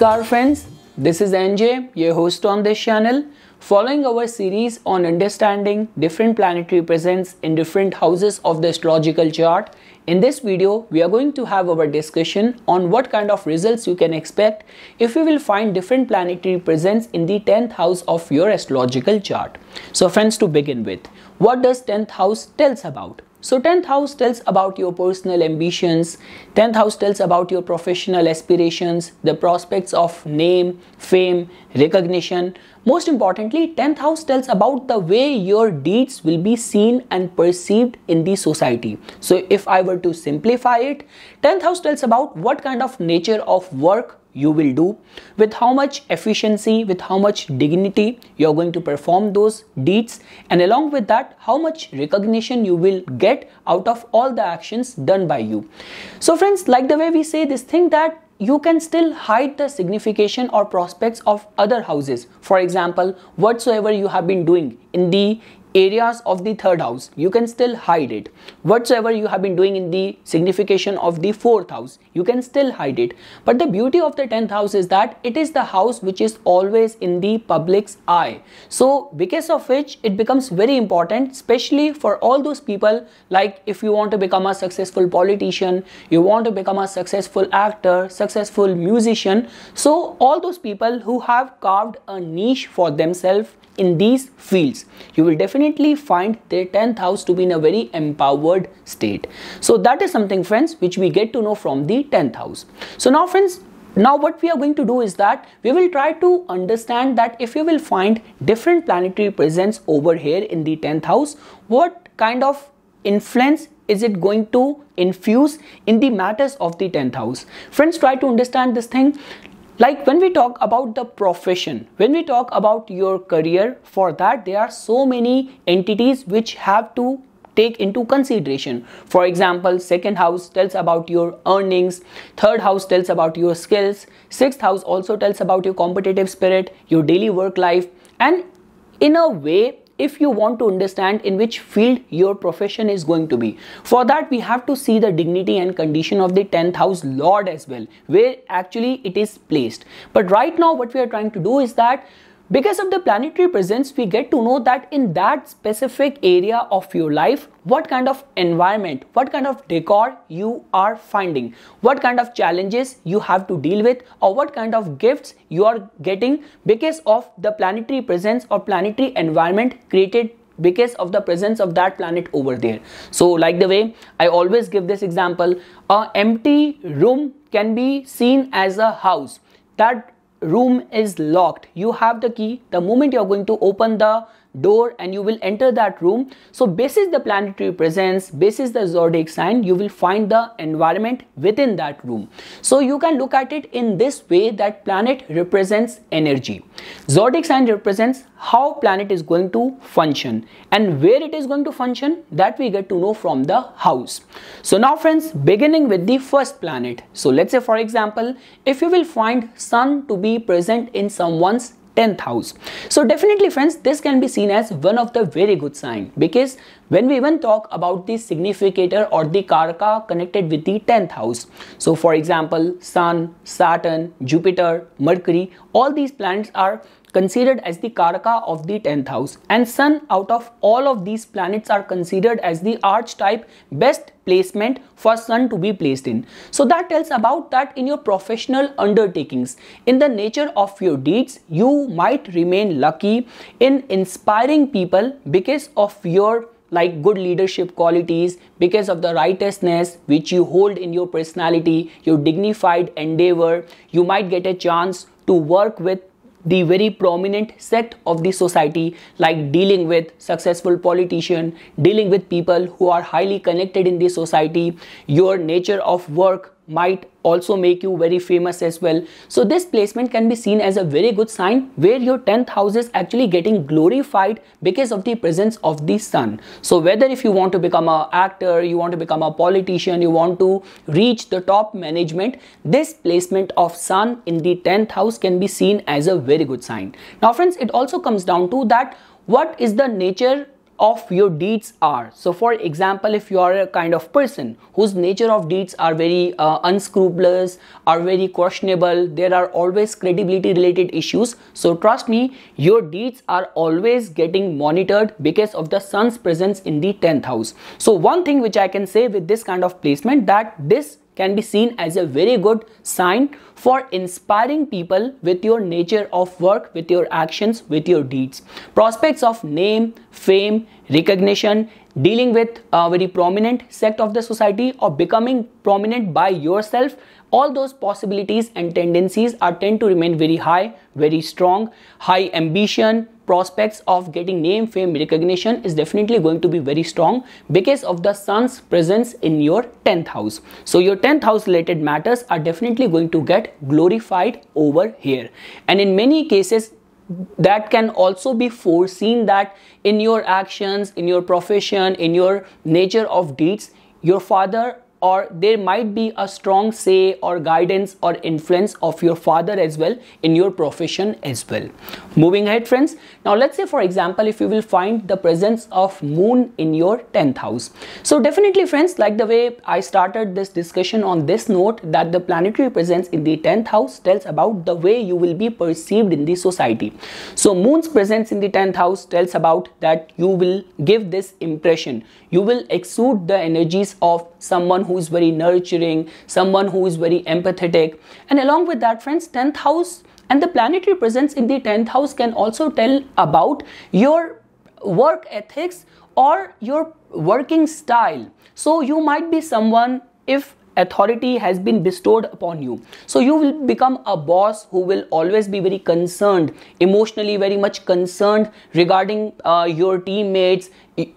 Namaskar friends, this is NJ, your host on this channel. Following our series on understanding different planetary presence in different houses of the astrological chart, in this video we are going to have our discussion on what kind of results you can expect if you will find different planetary presence in the 10th house of your astrological chart. So friends to begin with, what does 10th house tells about? So 10th house tells about your personal ambitions, 10th house tells about your professional aspirations, the prospects of name, fame, recognition. Most importantly, 10th house tells about the way your deeds will be seen and perceived in the society. So if I were to simplify it, 10th house tells about what kind of nature of work you will do, with how much efficiency, with how much dignity you're going to perform those deeds, and along with that, how much recognition you will get out of all the actions done by you. So, friends, like the way we say this thing that you can still hide the signification or prospects of other houses. For example, whatsoever you have been doing in the areas of the third house you can still hide it whatsoever you have been doing in the signification of the fourth house you can still hide it but the beauty of the 10th house is that it is the house which is always in the public's eye so because of which it becomes very important especially for all those people like if you want to become a successful politician you want to become a successful actor successful musician so all those people who have carved a niche for themselves in these fields, you will definitely find their 10th house to be in a very empowered state. So that is something friends which we get to know from the 10th house. So now friends, now what we are going to do is that we will try to understand that if you will find different planetary presence over here in the 10th house, what kind of influence is it going to infuse in the matters of the 10th house? Friends, try to understand this thing. Like when we talk about the profession, when we talk about your career, for that there are so many entities which have to take into consideration. For example, second house tells about your earnings, third house tells about your skills, sixth house also tells about your competitive spirit, your daily work life, and in a way if you want to understand in which field your profession is going to be. For that, we have to see the dignity and condition of the 10th house lord as well, where actually it is placed. But right now, what we are trying to do is that because of the planetary presence, we get to know that in that specific area of your life, what kind of environment, what kind of decor you are finding, what kind of challenges you have to deal with, or what kind of gifts you are getting because of the planetary presence or planetary environment created because of the presence of that planet over there. So like the way I always give this example, a empty room can be seen as a house. That room is locked you have the key the moment you're going to open the door and you will enter that room so basis the planetary presence basis the zodiac sign you will find the environment within that room so you can look at it in this way that planet represents energy zodiac sign represents how planet is going to function and where it is going to function that we get to know from the house so now friends beginning with the first planet so let's say for example if you will find sun to be present in someone's 10th house. So definitely friends, this can be seen as one of the very good sign because when we even talk about the significator or the karaka connected with the 10th house. So for example, Sun, Saturn, Jupiter, Mercury, all these planets are considered as the Karaka of the 10th house and Sun out of all of these planets are considered as the archetype best placement for Sun to be placed in. So that tells about that in your professional undertakings, in the nature of your deeds, you might remain lucky in inspiring people because of your like good leadership qualities because of the righteousness which you hold in your personality, your dignified endeavor, you might get a chance to work with the very prominent sect of the society like dealing with successful politician dealing with people who are highly connected in the society your nature of work might also make you very famous as well. So this placement can be seen as a very good sign where your 10th house is actually getting glorified because of the presence of the sun. So whether if you want to become an actor, you want to become a politician, you want to reach the top management, this placement of sun in the 10th house can be seen as a very good sign. Now friends, it also comes down to that what is the nature of your deeds are. So for example, if you are a kind of person whose nature of deeds are very uh, unscrupulous, are very questionable, there are always credibility related issues. So trust me, your deeds are always getting monitored because of the sun's presence in the 10th house. So one thing which I can say with this kind of placement that this can be seen as a very good sign for inspiring people with your nature of work, with your actions, with your deeds. Prospects of name, fame, recognition, dealing with a very prominent sect of the society or becoming prominent by yourself all those possibilities and tendencies are tend to remain very high very strong high ambition prospects of getting name, fame, recognition is definitely going to be very strong because of the sun's presence in your 10th house. So your 10th house related matters are definitely going to get glorified over here. And in many cases, that can also be foreseen that in your actions, in your profession, in your nature of deeds, your father or there might be a strong say or guidance or influence of your father as well in your profession as well moving ahead friends now let's say for example if you will find the presence of moon in your 10th house so definitely friends like the way i started this discussion on this note that the planetary presence in the 10th house tells about the way you will be perceived in the society so moon's presence in the 10th house tells about that you will give this impression you will exude the energies of someone who is very nurturing, someone who is very empathetic. And along with that, friends, 10th house and the planetary presence in the 10th house can also tell about your work ethics or your working style. So you might be someone if authority has been bestowed upon you. So you will become a boss who will always be very concerned, emotionally very much concerned regarding uh, your teammates,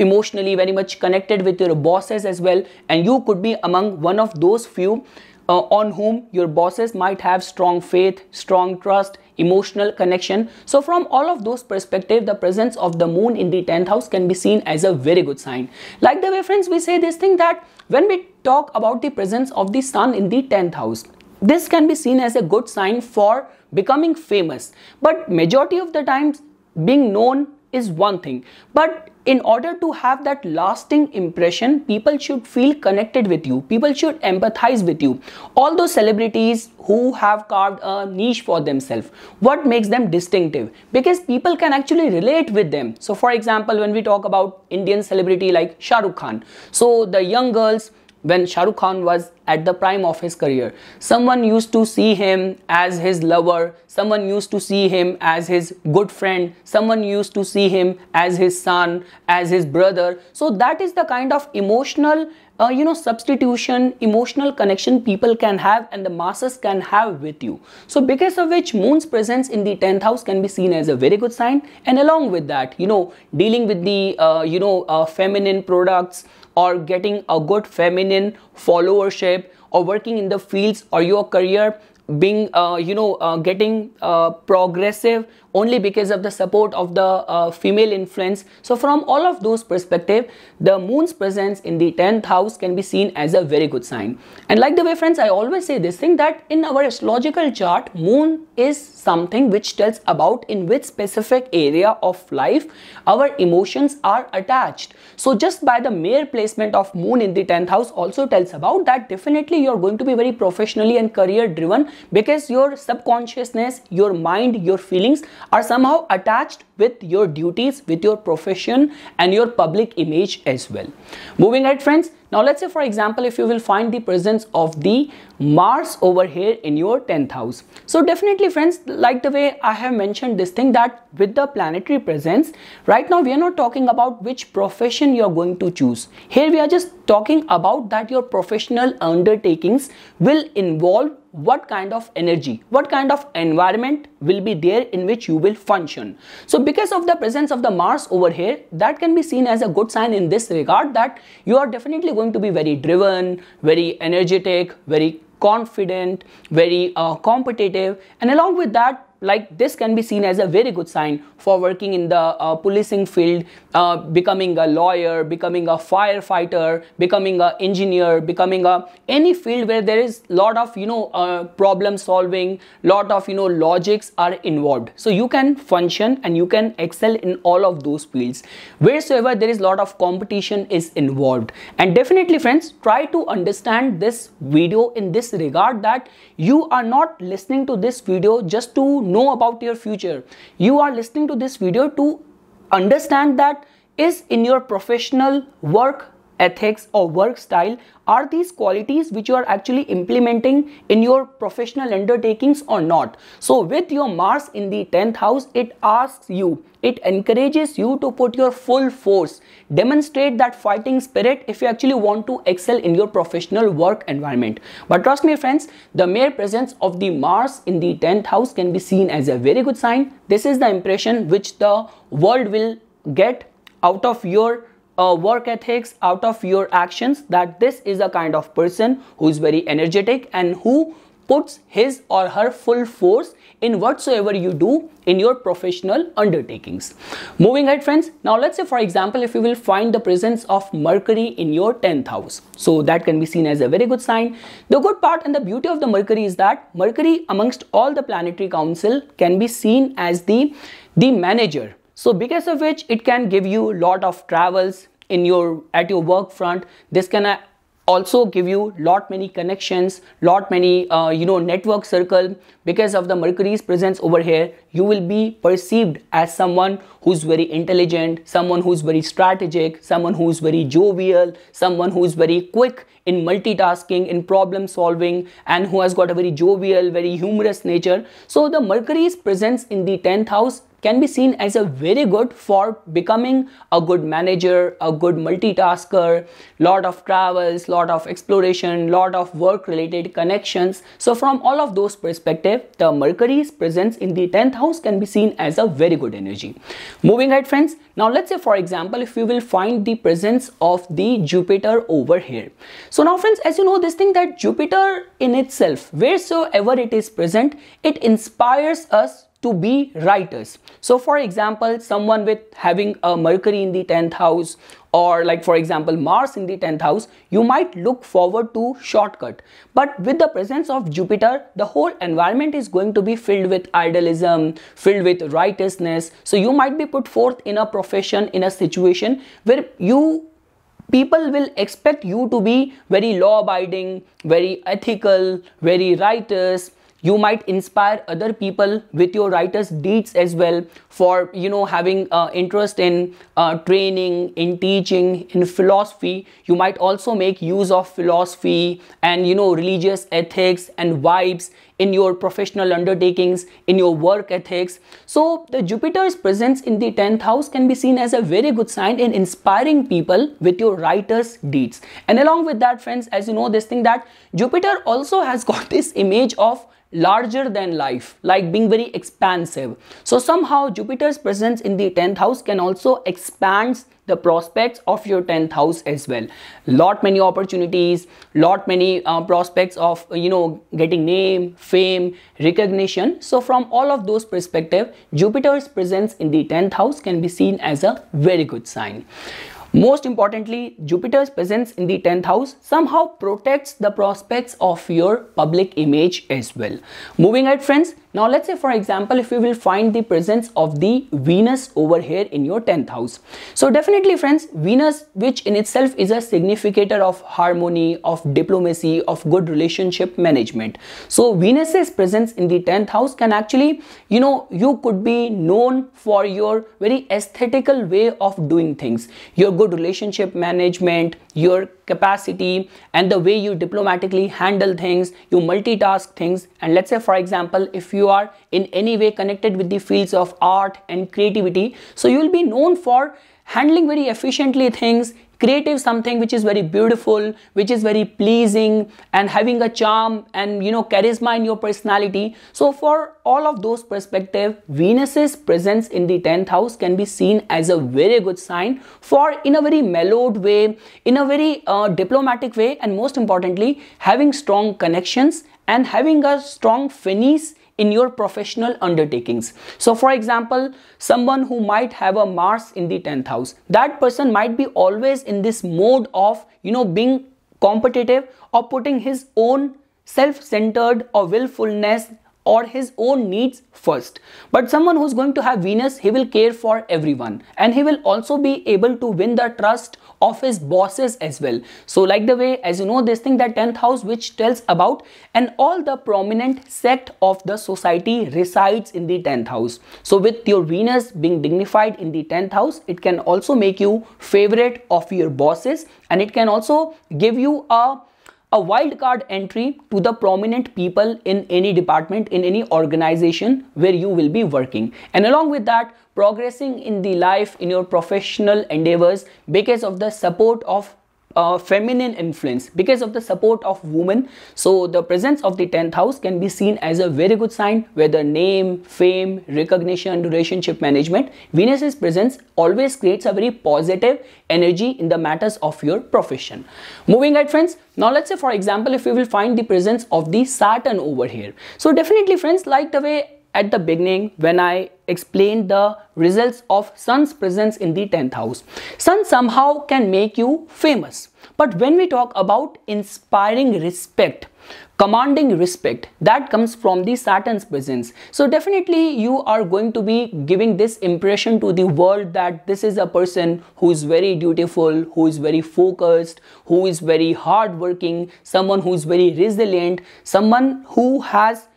emotionally very much connected with your bosses as well and you could be among one of those few uh, on whom your bosses might have strong faith strong trust emotional connection so from all of those perspective the presence of the moon in the 10th house can be seen as a very good sign like the way friends we say this thing that when we talk about the presence of the sun in the 10th house this can be seen as a good sign for becoming famous but majority of the times being known is one thing but in order to have that lasting impression people should feel connected with you people should empathize with you all those celebrities who have carved a niche for themselves what makes them distinctive because people can actually relate with them so for example when we talk about indian celebrity like shahrukh khan so the young girls when Shahrukh Khan was at the prime of his career. Someone used to see him as his lover, someone used to see him as his good friend, someone used to see him as his son, as his brother. So that is the kind of emotional, uh, you know, substitution, emotional connection people can have and the masses can have with you. So because of which moon's presence in the 10th house can be seen as a very good sign. And along with that, you know, dealing with the, uh, you know, uh, feminine products, or getting a good feminine followership or working in the fields or your career being uh, you know uh, getting uh, progressive only because of the support of the uh, female influence. So from all of those perspective, the moon's presence in the 10th house can be seen as a very good sign. And like the way friends, I always say this thing that in our astrological chart, moon is something which tells about in which specific area of life our emotions are attached. So just by the mere placement of moon in the 10th house also tells about that definitely you're going to be very professionally and career driven because your subconsciousness, your mind, your feelings are somehow attached with your duties, with your profession and your public image as well. Moving ahead friends, now let's say for example, if you will find the presence of the Mars over here in your 10th house. So definitely friends, like the way I have mentioned this thing that with the planetary presence, right now we are not talking about which profession you are going to choose. Here we are just talking about that your professional undertakings will involve what kind of energy, what kind of environment will be there in which you will function. So because of the presence of the Mars over here, that can be seen as a good sign in this regard that you are definitely going to be very driven, very energetic, very confident, very uh, competitive and along with that like this can be seen as a very good sign for working in the uh, policing field, uh, becoming a lawyer, becoming a firefighter, becoming an engineer, becoming a any field where there is lot of you know uh, problem solving, lot of you know logics are involved. So you can function and you can excel in all of those fields. Wheresoever there is lot of competition is involved, and definitely friends, try to understand this video in this regard that you are not listening to this video just to know about your future. You are listening to this video to understand that is in your professional work ethics or work style are these qualities which you are actually implementing in your professional undertakings or not so with your mars in the 10th house it asks you it encourages you to put your full force demonstrate that fighting spirit if you actually want to excel in your professional work environment but trust me friends the mere presence of the mars in the 10th house can be seen as a very good sign this is the impression which the world will get out of your uh, work ethics out of your actions that this is a kind of person who is very energetic and who puts his or her full force in whatsoever you do in your professional undertakings. Moving ahead friends, now let's say for example if you will find the presence of Mercury in your 10th house. So that can be seen as a very good sign. The good part and the beauty of the Mercury is that Mercury amongst all the planetary council can be seen as the, the manager so because of which it can give you a lot of travels in your at your work front. This can uh, also give you lot many connections lot many uh, you know network circle because of the mercury's presence over here you will be perceived as someone who's very intelligent someone who's very strategic someone who's very jovial someone who's very quick in multitasking in problem solving and who has got a very jovial very humorous nature so the mercury's presence in the 10th house can be seen as a very good for becoming a good manager, a good multitasker, lot of travels, lot of exploration, lot of work related connections. So from all of those perspective, the Mercury's presence in the 10th house can be seen as a very good energy. Moving ahead friends, now let's say for example, if we will find the presence of the Jupiter over here. So now friends, as you know this thing that Jupiter in itself, wheresoever it is present, it inspires us to be writers. So for example, someone with having a Mercury in the 10th house or like for example Mars in the 10th house, you might look forward to shortcut. But with the presence of Jupiter, the whole environment is going to be filled with idealism, filled with righteousness. So you might be put forth in a profession, in a situation where you people will expect you to be very law abiding, very ethical, very righteous you might inspire other people with your writer's deeds as well for you know having uh, interest in uh, training in teaching in philosophy you might also make use of philosophy and you know religious ethics and vibes in your professional undertakings in your work ethics so the jupiter's presence in the 10th house can be seen as a very good sign in inspiring people with your writer's deeds and along with that friends as you know this thing that jupiter also has got this image of larger than life, like being very expansive. So somehow Jupiter's presence in the 10th house can also expand the prospects of your 10th house as well lot many opportunities lot many uh, prospects of uh, you know getting name fame recognition so from all of those perspective jupiter's presence in the 10th house can be seen as a very good sign most importantly, Jupiter's presence in the 10th house somehow protects the prospects of your public image as well. Moving ahead friends, now let's say for example, if we will find the presence of the Venus over here in your 10th house. So definitely friends, Venus which in itself is a significator of harmony, of diplomacy, of good relationship management. So Venus's presence in the 10th house can actually, you know, you could be known for your very aesthetical way of doing things, your good relationship management, your capacity and the way you diplomatically handle things you multitask things and let's say for example if you are in any way connected with the fields of art and creativity so you will be known for handling very efficiently things creative something which is very beautiful which is very pleasing and having a charm and you know charisma in your personality so for all of those perspective venus's presence in the 10th house can be seen as a very good sign for in a very mellowed way in a very uh, diplomatic way and most importantly having strong connections and having a strong finesse in your professional undertakings. So for example, someone who might have a Mars in the 10th house, that person might be always in this mode of, you know, being competitive or putting his own self-centered or willfulness or his own needs first. But someone who's going to have Venus, he will care for everyone and he will also be able to win the trust of his bosses as well. So like the way, as you know, this thing, that 10th house, which tells about and all the prominent sect of the society resides in the 10th house. So with your Venus being dignified in the 10th house, it can also make you favorite of your bosses and it can also give you a a wildcard entry to the prominent people in any department, in any organization where you will be working. And along with that, progressing in the life, in your professional endeavors because of the support of uh, feminine influence because of the support of women so the presence of the 10th house can be seen as a very good sign whether name fame recognition relationship management venus's presence always creates a very positive energy in the matters of your profession moving ahead friends now let's say for example if we will find the presence of the saturn over here so definitely friends like the way at the beginning when I explained the results of Sun's presence in the 10th house. Sun somehow can make you famous. But when we talk about inspiring respect, commanding respect, that comes from the Saturn's presence. So definitely you are going to be giving this impression to the world that this is a person who is very dutiful, who is very focused, who is very hardworking, someone who is very resilient, someone who has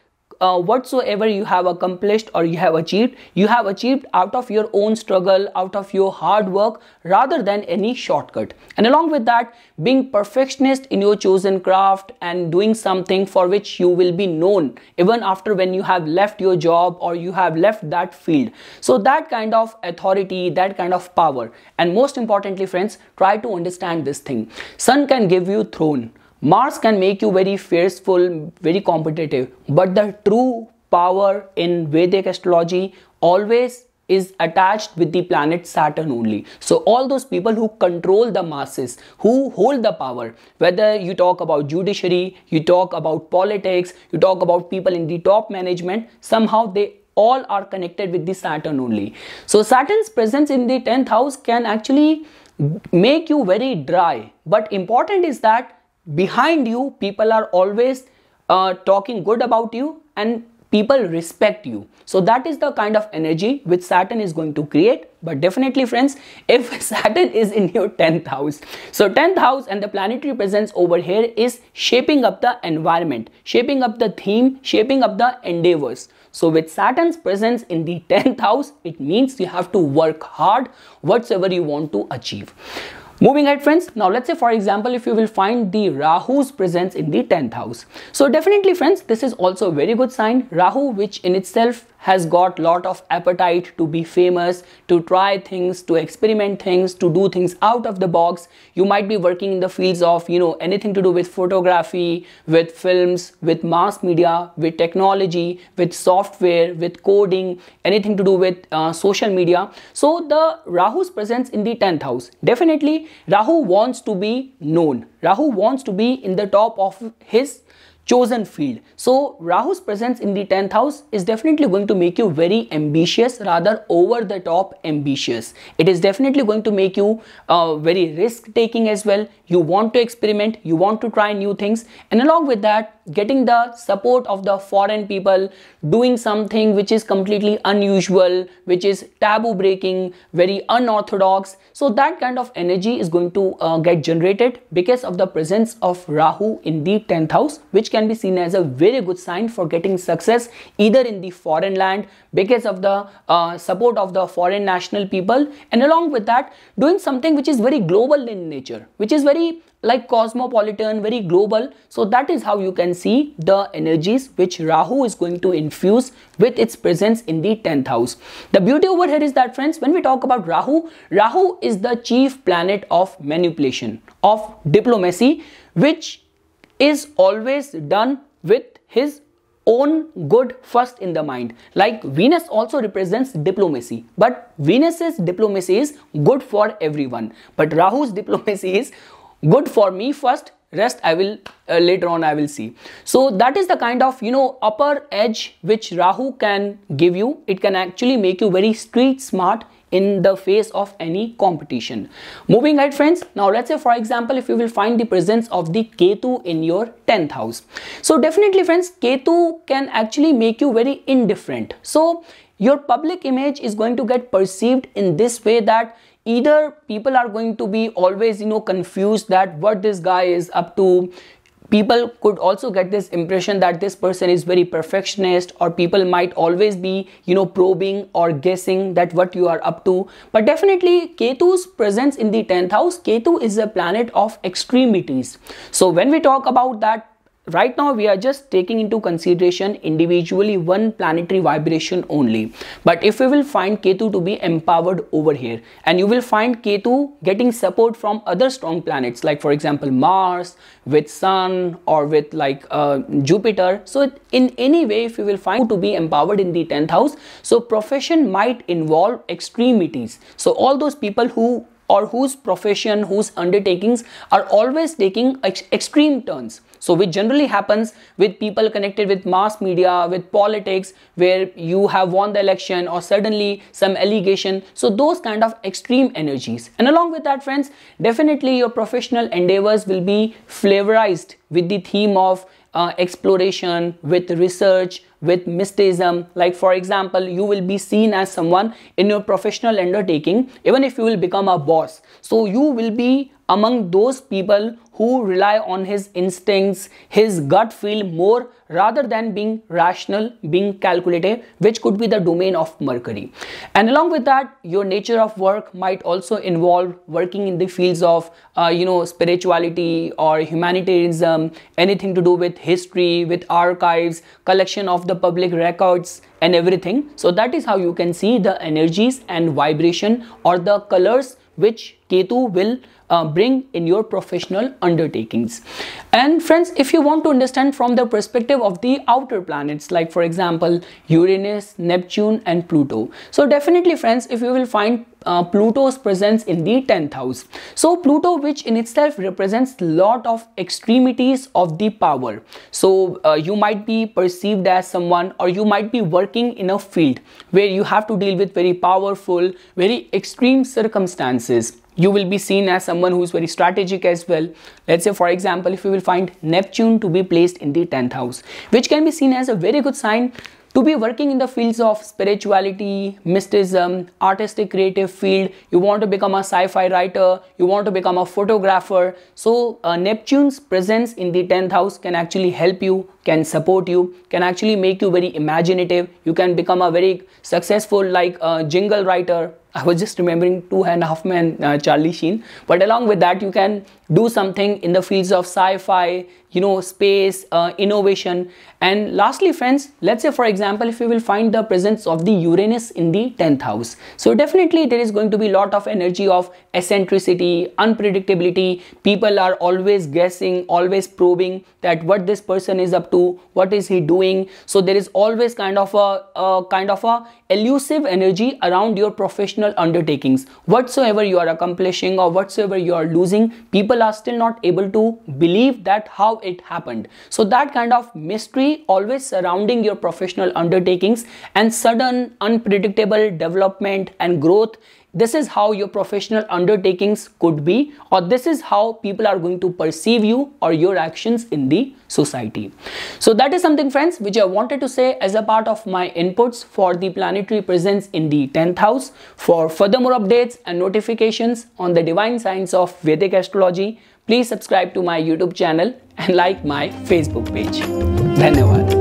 uh, whatsoever you have accomplished or you have achieved, you have achieved out of your own struggle, out of your hard work, rather than any shortcut. And along with that, being perfectionist in your chosen craft and doing something for which you will be known even after when you have left your job or you have left that field. So that kind of authority, that kind of power. And most importantly, friends, try to understand this thing. Sun can give you throne Mars can make you very fierceful, very competitive, but the true power in Vedic astrology always is attached with the planet Saturn only. So all those people who control the masses, who hold the power, whether you talk about judiciary, you talk about politics, you talk about people in the top management, somehow they all are connected with the Saturn only. So Saturn's presence in the 10th house can actually make you very dry. But important is that behind you people are always uh, talking good about you and people respect you so that is the kind of energy which saturn is going to create but definitely friends if saturn is in your 10th house so 10th house and the planetary presence over here is shaping up the environment shaping up the theme shaping up the endeavors so with saturn's presence in the 10th house it means you have to work hard whatsoever you want to achieve Moving ahead friends, now let's say for example if you will find the Rahu's presence in the 10th house. So definitely friends, this is also a very good sign. Rahu which in itself has got lot of appetite to be famous to try things to experiment things to do things out of the box you might be working in the fields of you know anything to do with photography with films with mass media with technology with software with coding anything to do with uh, social media so the rahu's presence in the 10th house definitely rahu wants to be known rahu wants to be in the top of his chosen field. So Rahu's presence in the 10th house is definitely going to make you very ambitious rather over the top ambitious. It is definitely going to make you uh, very risk taking as well. You want to experiment, you want to try new things and along with that getting the support of the foreign people, doing something which is completely unusual, which is taboo breaking, very unorthodox. So that kind of energy is going to uh, get generated because of the presence of Rahu in the 10th house which can be seen as a very good sign for getting success either in the foreign land because of the uh, support of the foreign national people and along with that doing something which is very global in nature which is very like cosmopolitan very global so that is how you can see the energies which rahu is going to infuse with its presence in the 10th house the beauty over here is that friends when we talk about rahu rahu is the chief planet of manipulation of diplomacy which is always done with his own good first in the mind. Like Venus also represents diplomacy, but Venus's diplomacy is good for everyone. But Rahu's diplomacy is good for me first, rest I will uh, later on I will see. So that is the kind of you know upper edge which Rahu can give you. It can actually make you very street smart in the face of any competition. Moving ahead friends, now let's say for example if you will find the presence of the Ketu in your 10th house. So definitely friends, Ketu can actually make you very indifferent. So your public image is going to get perceived in this way that either people are going to be always you know confused that what this guy is up to people could also get this impression that this person is very perfectionist or people might always be you know probing or guessing that what you are up to but definitely ketu's presence in the 10th house ketu is a planet of extremities so when we talk about that right now we are just taking into consideration individually one planetary vibration only but if we will find ketu to be empowered over here and you will find ketu getting support from other strong planets like for example mars with sun or with like uh, jupiter so in any way if you will find to be empowered in the 10th house so profession might involve extremities so all those people who or whose profession, whose undertakings are always taking ex extreme turns. So, which generally happens with people connected with mass media, with politics, where you have won the election or suddenly some allegation. So, those kind of extreme energies. And along with that, friends, definitely your professional endeavors will be flavorized with the theme of uh, exploration, with research, with mysticism. Like for example, you will be seen as someone in your professional undertaking, even if you will become a boss. So you will be among those people who rely on his instincts, his gut feel more rather than being rational, being calculative, which could be the domain of Mercury. And along with that, your nature of work might also involve working in the fields of, uh, you know, spirituality or humanitarianism, anything to do with history, with archives, collection of the public records, and everything. So that is how you can see the energies and vibration or the colors which Ketu will uh, bring in your professional undertakings. And friends, if you want to understand from the perspective of the outer planets, like for example, Uranus, Neptune and Pluto. So definitely friends, if you will find uh, Pluto's presence in the 10th house. So Pluto, which in itself represents lot of extremities of the power. So uh, you might be perceived as someone or you might be working in a field where you have to deal with very powerful, very extreme circumstances you will be seen as someone who is very strategic as well. Let's say, for example, if you will find Neptune to be placed in the 10th house, which can be seen as a very good sign to be working in the fields of spirituality, mysticism, artistic creative field, you want to become a sci-fi writer, you want to become a photographer. So uh, Neptune's presence in the 10th house can actually help you, can support you, can actually make you very imaginative. You can become a very successful like uh, jingle writer, I was just remembering Two and a Half Men, uh, Charlie Sheen. But along with that, you can do something in the fields of sci-fi, you know, space, uh, innovation. And lastly, friends, let's say for example, if you will find the presence of the Uranus in the 10th house. So definitely there is going to be lot of energy of eccentricity, unpredictability. People are always guessing, always probing that what this person is up to, what is he doing. So there is always kind of a, a kind of a elusive energy around your professional personal undertakings. Whatsoever you are accomplishing or whatsoever you are losing, people are still not able to believe that how it happened. So that kind of mystery always surrounding your professional undertakings and sudden unpredictable development and growth this is how your professional undertakings could be or this is how people are going to perceive you or your actions in the society so that is something friends which i wanted to say as a part of my inputs for the planetary presence in the 10th house for further more updates and notifications on the divine science of vedic astrology please subscribe to my youtube channel and like my facebook page धन्यवाद